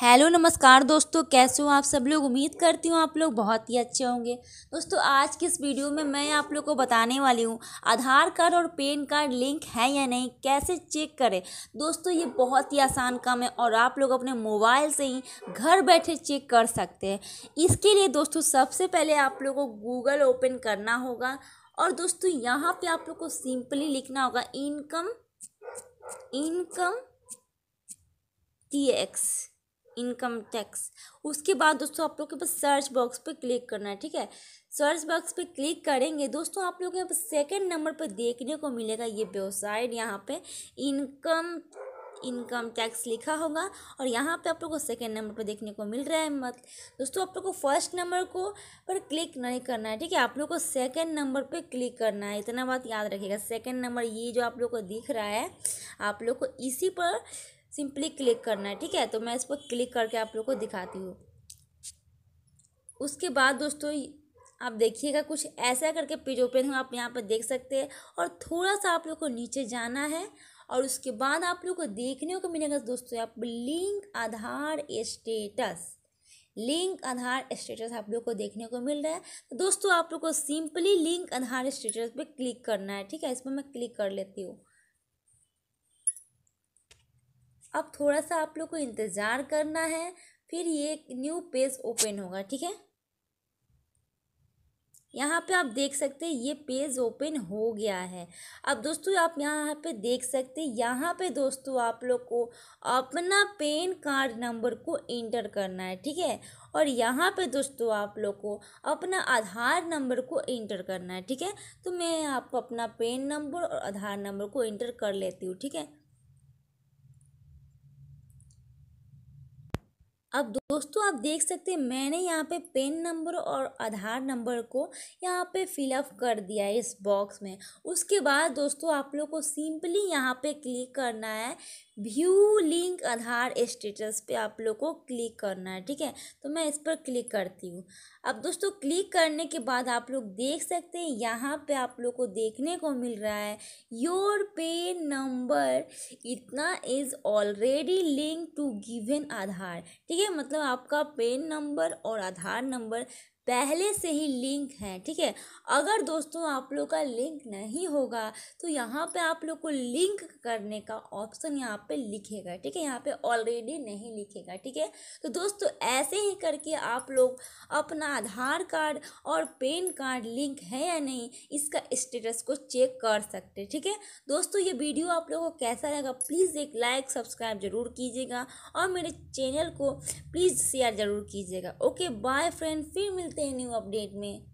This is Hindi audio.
हेलो नमस्कार दोस्तों कैसे हो आप सब लोग उम्मीद करती हूँ आप लोग बहुत ही अच्छे होंगे दोस्तों आज की इस वीडियो में मैं आप लोग को बताने वाली हूँ आधार कार्ड और पेन कार्ड लिंक है या नहीं कैसे चेक करें दोस्तों ये बहुत ही आसान काम है और आप लोग अपने मोबाइल से ही घर बैठे चेक कर सकते हैं इसके लिए दोस्तों सबसे पहले आप लोग को गूगल ओपन करना होगा और दोस्तों यहाँ पर आप लोग को सिंपली लिखना होगा income income T X income tax उसके बाद दोस्तों आप लोग के पास सर्च बॉक्स पे क्लिक करना है ठीक है सर्च बॉक्स पे क्लिक करेंगे दोस्तों आप लोग के पास सेकेंड नंबर पर देखने को मिलेगा ये वेबसाइट यहाँ पे इनकम इनकम टैक्स लिखा होगा और यहाँ पे आप लोग को सेकेंड नंबर पर देखने को मिल रहा है मत दोस्तों आप लोग को फर्स्ट नंबर को पर क्लिक नहीं करना है ठीक है आप लोग को सेकेंड नंबर पर क्लिक करना है इतना बात याद रखिएगा सेकेंड नंबर ये जो आप लोग को दिख रहा है आप लोग को इसी पर सिंपली क्लिक करना है ठीक है तो मैं इस पर क्लिक करके आप लोग को दिखाती हूँ उसके बाद दोस्तों आप देखिएगा कुछ ऐसा करके पेज ओपन हो आप यहाँ पर देख सकते हैं और थोड़ा सा आप लोग को नीचे जाना है और उसके बाद आप लोग को देखने को मिलेगा दोस्तों आप link Aadhaar status link Aadhaar status आप लोग को देखने को मिल रहा है तो दोस्तों आप लोग को सिंपली लिंक आधार स्टेटस पे क्लिक करना है ठीक है इस पर मैं क्लिक कर लेती हूँ अब थोड़ा सा आप लोग को इंतज़ार करना है फिर ये न्यू पेज ओपन होगा ठीक है यहाँ पे आप देख सकते हैं ये पेज ओपन हो गया है अब दोस्तों आप यहाँ पे देख सकते हैं यहाँ पे दोस्तों आप लोग को अपना पेन कार्ड नंबर को इंटर करना है ठीक है और यहाँ पे दोस्तों आप लोग को अपना आधार नंबर को इंटर करना है ठीक है तो मैं आप अपना पेन नंबर और आधार नंबर को इंटर कर लेती हूँ ठीक है अब दोस्तों आप देख सकते हैं मैंने यहाँ पे पेन नंबर और आधार नंबर को यहाँ पे फिलअप कर दिया है इस बॉक्स में उसके बाद दोस्तों आप लोग को सिंपली यहाँ पे क्लिक करना है व्यू लिंक आधार स्टेटस पे आप लोग को क्लिक करना है ठीक है तो मैं इस पर क्लिक करती हूँ अब दोस्तों क्लिक करने के बाद आप लोग देख सकते हैं यहाँ पे आप लोग को देखने को मिल रहा है योर पेन नंबर इतना is already link to given Aadhaar ठीक है मतलब आपका पेन नंबर और आधार नंबर पहले से ही लिंक है ठीक है अगर दोस्तों आप लोग का लिंक नहीं होगा तो यहाँ पे आप लोग को लिंक करने का ऑप्शन यहाँ पे लिखेगा ठीक है यहाँ पे ऑलरेडी नहीं लिखेगा ठीक है तो दोस्तों ऐसे ही करके आप लोग अपना आधार कार्ड और पेन कार्ड लिंक है या नहीं इसका स्टेटस को चेक कर सकते ठीक है दोस्तों ये वीडियो आप लोगों को कैसा लगा प्लीज़ एक लाइक सब्सक्राइब ज़रूर कीजिएगा और मेरे चैनल को प्लीज़ शेयर ज़रूर कीजिएगा ओके बाय फ्रेंड फिर मिल मिलते हैं न्यू अपडेट में